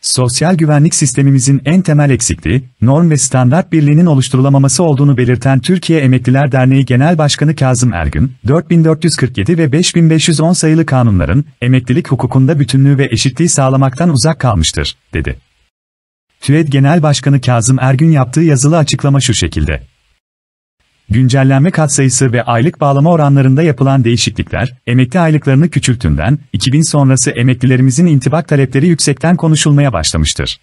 Sosyal güvenlik sistemimizin en temel eksikliği, norm ve standart birliğinin oluşturulamaması olduğunu belirten Türkiye Emekliler Derneği Genel Başkanı Kazım Ergün, 4447 ve 5510 sayılı kanunların, emeklilik hukukunda bütünlüğü ve eşitliği sağlamaktan uzak kalmıştır, dedi. TÜED Genel Başkanı Kazım Ergün yaptığı yazılı açıklama şu şekilde. Güncellenme katsayısı ve aylık bağlama oranlarında yapılan değişiklikler, emekli aylıklarını küçültünden, 2000 sonrası emeklilerimizin intibak talepleri yüksekten konuşulmaya başlamıştır.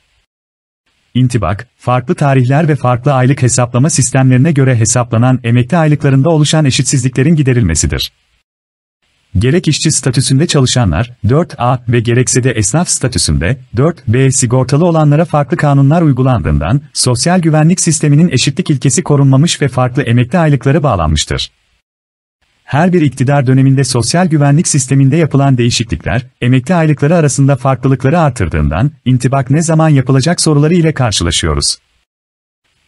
İntibak, farklı tarihler ve farklı aylık hesaplama sistemlerine göre hesaplanan emekli aylıklarında oluşan eşitsizliklerin giderilmesidir gerek işçi statüsünde çalışanlar 4A ve gerekse de esnaf statüsünde 4B sigortalı olanlara farklı kanunlar uygulandığından sosyal güvenlik sisteminin eşitlik ilkesi korunmamış ve farklı emekli aylıkları bağlanmıştır. Her bir iktidar döneminde sosyal güvenlik sisteminde yapılan değişiklikler, emekli aylıkları arasında farklılıkları artırdığından, intibak ne zaman yapılacak soruları ile karşılaşıyoruz.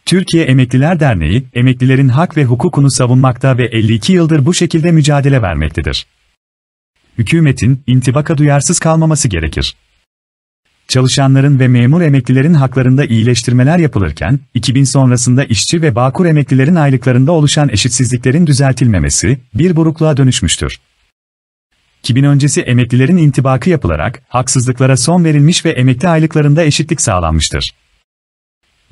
Türkiye Emekliler Derneği, emeklilerin hak ve hukukunu savunmakta ve 52 yıldır bu şekilde mücadele vermektedir hükümetin intibaka duyarsız kalmaması gerekir. Çalışanların ve memur emeklilerin haklarında iyileştirmeler yapılırken, 2000 sonrasında işçi ve bakur emeklilerin aylıklarında oluşan eşitsizliklerin düzeltilmemesi, bir burukluğa dönüşmüştür. 2000 öncesi emeklilerin intibakı yapılarak, haksızlıklara son verilmiş ve emekli aylıklarında eşitlik sağlanmıştır.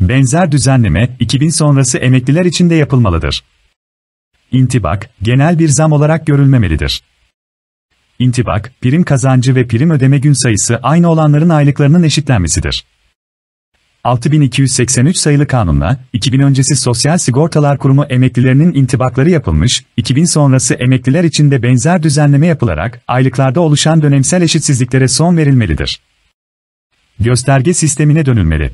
Benzer düzenleme, 2000 sonrası emekliler için de yapılmalıdır. İntibak, genel bir zam olarak görülmemelidir. İntibak, prim kazancı ve prim ödeme gün sayısı aynı olanların aylıklarının eşitlenmesidir. 6283 sayılı kanunla, 2000 öncesi Sosyal Sigortalar Kurumu emeklilerinin intibakları yapılmış, 2000 sonrası emekliler için de benzer düzenleme yapılarak, aylıklarda oluşan dönemsel eşitsizliklere son verilmelidir. Gösterge sistemine dönülmeli.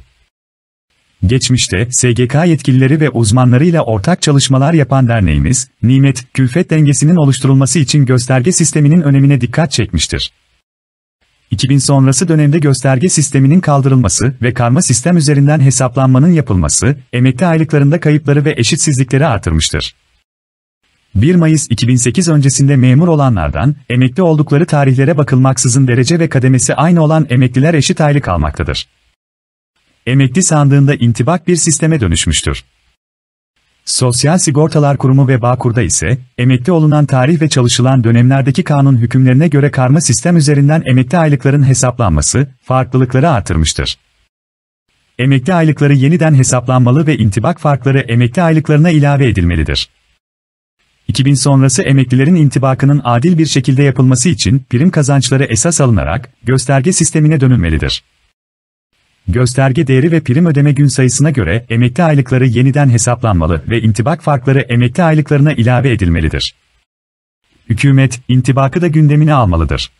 Geçmişte SGK yetkilileri ve uzmanlarıyla ortak çalışmalar yapan derneğimiz, nimet, külfet dengesinin oluşturulması için gösterge sisteminin önemine dikkat çekmiştir. 2000 sonrası dönemde gösterge sisteminin kaldırılması ve karma sistem üzerinden hesaplanmanın yapılması, emekli aylıklarında kayıpları ve eşitsizlikleri artırmıştır. 1 Mayıs 2008 öncesinde memur olanlardan, emekli oldukları tarihlere bakılmaksızın derece ve kademesi aynı olan emekliler eşit aylık almaktadır emekli sandığında intibak bir sisteme dönüşmüştür. Sosyal Sigortalar Kurumu ve Bağkur'da ise, emekli olunan tarih ve çalışılan dönemlerdeki kanun hükümlerine göre karma sistem üzerinden emekli aylıkların hesaplanması, farklılıkları artırmıştır. Emekli aylıkları yeniden hesaplanmalı ve intibak farkları emekli aylıklarına ilave edilmelidir. 2000 sonrası emeklilerin intibakının adil bir şekilde yapılması için prim kazançları esas alınarak gösterge sistemine dönülmelidir. Gösterge değeri ve prim ödeme gün sayısına göre emekli aylıkları yeniden hesaplanmalı ve intibak farkları emekli aylıklarına ilave edilmelidir. Hükümet, intibakı da gündemine almalıdır.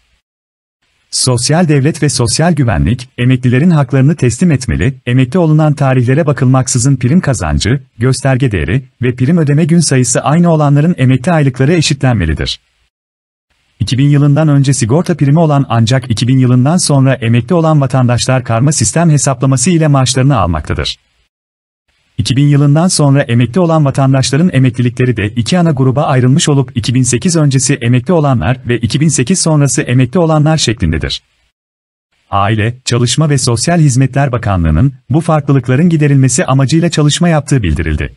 Sosyal devlet ve sosyal güvenlik, emeklilerin haklarını teslim etmeli, emekli olunan tarihlere bakılmaksızın prim kazancı, gösterge değeri ve prim ödeme gün sayısı aynı olanların emekli aylıkları eşitlenmelidir. 2000 yılından önce sigorta primi olan ancak 2000 yılından sonra emekli olan vatandaşlar karma sistem hesaplaması ile maaşlarını almaktadır. 2000 yılından sonra emekli olan vatandaşların emeklilikleri de iki ana gruba ayrılmış olup 2008 öncesi emekli olanlar ve 2008 sonrası emekli olanlar şeklindedir. Aile, Çalışma ve Sosyal Hizmetler Bakanlığı'nın bu farklılıkların giderilmesi amacıyla çalışma yaptığı bildirildi.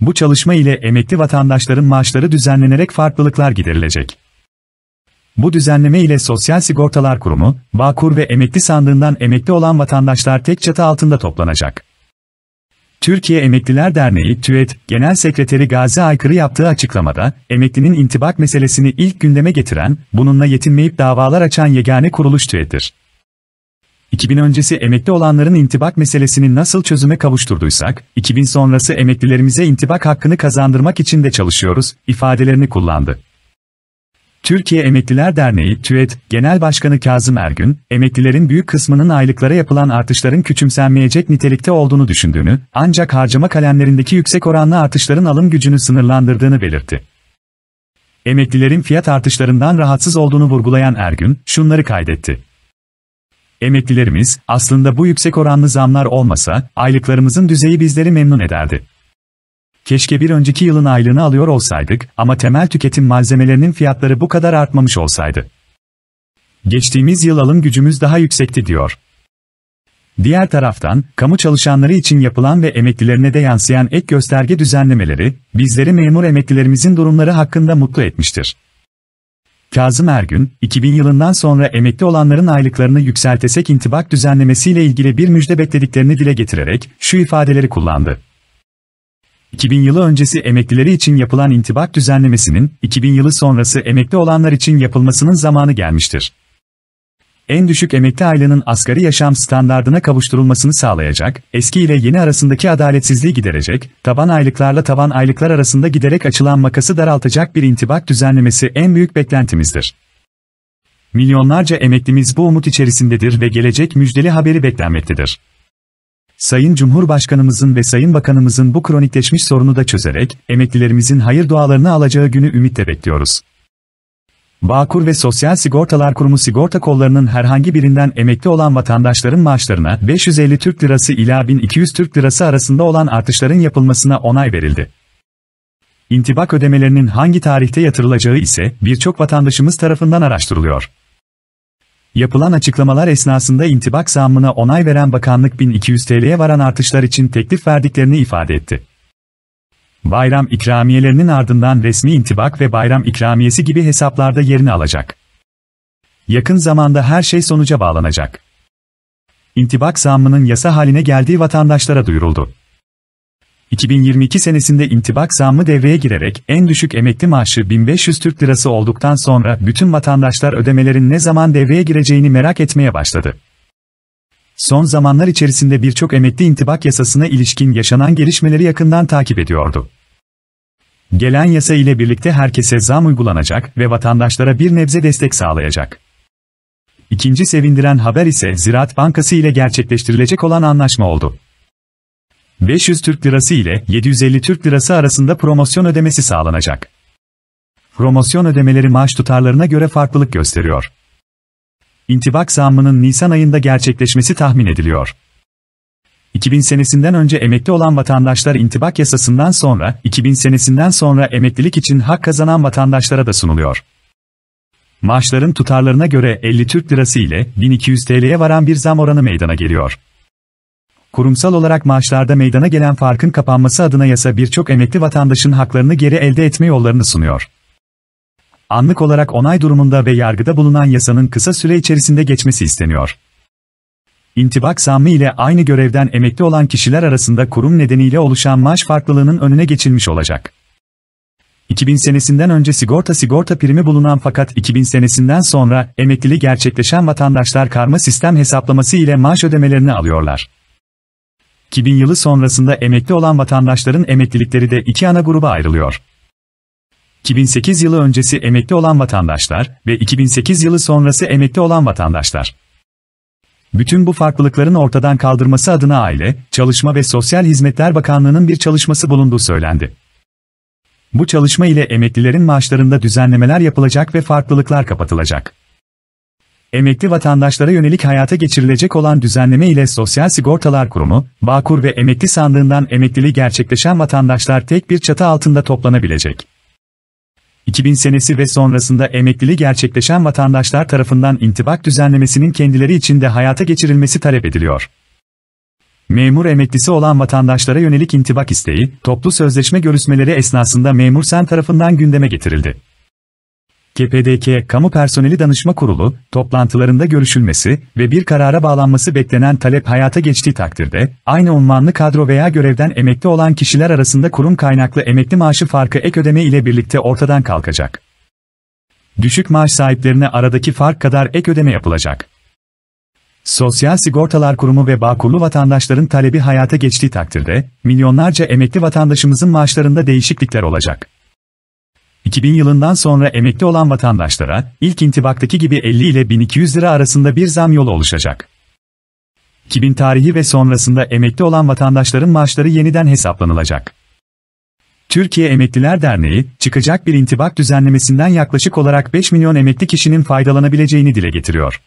Bu çalışma ile emekli vatandaşların maaşları düzenlenerek farklılıklar giderilecek. Bu düzenleme ile Sosyal Sigortalar Kurumu, Bağkur ve emekli sandığından emekli olan vatandaşlar tek çatı altında toplanacak. Türkiye Emekliler Derneği TÜET Genel Sekreteri Gazi Aykırı yaptığı açıklamada, emeklinin intibak meselesini ilk gündeme getiren, bununla yetinmeyip davalar açan yegane kuruluş TÜET'tir. 2000 öncesi emekli olanların intibak meselesini nasıl çözüme kavuşturduysak, 2000 sonrası emeklilerimize intibak hakkını kazandırmak için de çalışıyoruz, ifadelerini kullandı. Türkiye Emekliler Derneği TÜED Genel Başkanı Kazım Ergün, emeklilerin büyük kısmının aylıklara yapılan artışların küçümsenmeyecek nitelikte olduğunu düşündüğünü, ancak harcama kalemlerindeki yüksek oranlı artışların alım gücünü sınırlandırdığını belirtti. Emeklilerin fiyat artışlarından rahatsız olduğunu vurgulayan Ergün, şunları kaydetti. Emeklilerimiz, aslında bu yüksek oranlı zamlar olmasa, aylıklarımızın düzeyi bizleri memnun ederdi. Keşke bir önceki yılın aylığını alıyor olsaydık ama temel tüketim malzemelerinin fiyatları bu kadar artmamış olsaydı. Geçtiğimiz yıl alım gücümüz daha yüksekti diyor. Diğer taraftan, kamu çalışanları için yapılan ve emeklilerine de yansıyan ek gösterge düzenlemeleri, bizleri memur emeklilerimizin durumları hakkında mutlu etmiştir. Kazım Ergün, 2000 yılından sonra emekli olanların aylıklarını yükseltesek intibak düzenlemesiyle ilgili bir müjde beklediklerini dile getirerek şu ifadeleri kullandı. 2000 yılı öncesi emeklileri için yapılan intibak düzenlemesinin, 2000 yılı sonrası emekli olanlar için yapılmasının zamanı gelmiştir. En düşük emekli aylığının asgari yaşam standardına kavuşturulmasını sağlayacak, eski ile yeni arasındaki adaletsizliği giderecek, taban aylıklarla taban aylıklar arasında giderek açılan makası daraltacak bir intibak düzenlemesi en büyük beklentimizdir. Milyonlarca emeklimiz bu umut içerisindedir ve gelecek müjdeli haberi beklenmektedir. Sayın Cumhurbaşkanımızın ve Sayın Bakanımızın bu kronikleşmiş sorunu da çözerek, emeklilerimizin hayır dualarını alacağı günü ümitle bekliyoruz. Bağkur ve Sosyal Sigortalar Kurumu sigorta kollarının herhangi birinden emekli olan vatandaşların maaşlarına 550 Türk Lirası ila 1200 Türk Lirası arasında olan artışların yapılmasına onay verildi. İntibak ödemelerinin hangi tarihte yatırılacağı ise birçok vatandaşımız tarafından araştırılıyor. Yapılan açıklamalar esnasında intibak zammına onay veren bakanlık 1200 TL'ye varan artışlar için teklif verdiklerini ifade etti. Bayram ikramiyelerinin ardından resmi intibak ve bayram ikramiyesi gibi hesaplarda yerini alacak. Yakın zamanda her şey sonuca bağlanacak. İntibak zammının yasa haline geldiği vatandaşlara duyuruldu. 2022 senesinde intibak zammı devreye girerek en düşük emekli maaşı 1500 Türk Lirası olduktan sonra bütün vatandaşlar ödemelerin ne zaman devreye gireceğini merak etmeye başladı. Son zamanlar içerisinde birçok emekli intibak yasasına ilişkin yaşanan gelişmeleri yakından takip ediyordu. Gelen yasa ile birlikte herkese zam uygulanacak ve vatandaşlara bir nebze destek sağlayacak. İkinci sevindiren haber ise Ziraat Bankası ile gerçekleştirilecek olan anlaşma oldu. 500 Türk Lirası ile 750 Türk Lirası arasında promosyon ödemesi sağlanacak. Promosyon ödemeleri maaş tutarlarına göre farklılık gösteriyor. İntibak zammının Nisan ayında gerçekleşmesi tahmin ediliyor. 2000 senesinden önce emekli olan vatandaşlar intibak yasasından sonra, 2000 senesinden sonra emeklilik için hak kazanan vatandaşlara da sunuluyor. Maaşların tutarlarına göre 50 Türk Lirası ile 1200 TL'ye varan bir zam oranı meydana geliyor kurumsal olarak maaşlarda meydana gelen farkın kapanması adına yasa birçok emekli vatandaşın haklarını geri elde etme yollarını sunuyor. Anlık olarak onay durumunda ve yargıda bulunan yasanın kısa süre içerisinde geçmesi isteniyor. İntibak zammı ile aynı görevden emekli olan kişiler arasında kurum nedeniyle oluşan maaş farklılığının önüne geçilmiş olacak. 2000 senesinden önce sigorta sigorta primi bulunan fakat 2000 senesinden sonra emekliliği gerçekleşen vatandaşlar karma sistem hesaplaması ile maaş ödemelerini alıyorlar. 2000 yılı sonrasında emekli olan vatandaşların emeklilikleri de iki ana gruba ayrılıyor. 2008 yılı öncesi emekli olan vatandaşlar ve 2008 yılı sonrası emekli olan vatandaşlar. Bütün bu farklılıkların ortadan kaldırması adına Aile, Çalışma ve Sosyal Hizmetler Bakanlığı'nın bir çalışması bulunduğu söylendi. Bu çalışma ile emeklilerin maaşlarında düzenlemeler yapılacak ve farklılıklar kapatılacak emekli vatandaşlara yönelik hayata geçirilecek olan düzenleme ile Sosyal Sigortalar Kurumu, Bağkur ve Emekli Sandığından emekliliği gerçekleşen vatandaşlar tek bir çatı altında toplanabilecek. 2000 senesi ve sonrasında emekliliği gerçekleşen vatandaşlar tarafından intibak düzenlemesinin kendileri için de hayata geçirilmesi talep ediliyor. Memur emeklisi olan vatandaşlara yönelik intibak isteği, toplu sözleşme görüşmeleri esnasında memur sen tarafından gündeme getirildi. KPDK Kamu Personeli Danışma Kurulu, toplantılarında görüşülmesi ve bir karara bağlanması beklenen talep hayata geçtiği takdirde, aynı unvanlı kadro veya görevden emekli olan kişiler arasında kurum kaynaklı emekli maaşı farkı ek ödeme ile birlikte ortadan kalkacak. Düşük maaş sahiplerine aradaki fark kadar ek ödeme yapılacak. Sosyal Sigortalar Kurumu ve Bağkurlu vatandaşların talebi hayata geçtiği takdirde, milyonlarca emekli vatandaşımızın maaşlarında değişiklikler olacak. 2000 yılından sonra emekli olan vatandaşlara, ilk intibaktaki gibi 50 ile 1200 lira arasında bir zam yolu oluşacak. 2000 tarihi ve sonrasında emekli olan vatandaşların maaşları yeniden hesaplanılacak. Türkiye Emekliler Derneği, çıkacak bir intibak düzenlemesinden yaklaşık olarak 5 milyon emekli kişinin faydalanabileceğini dile getiriyor.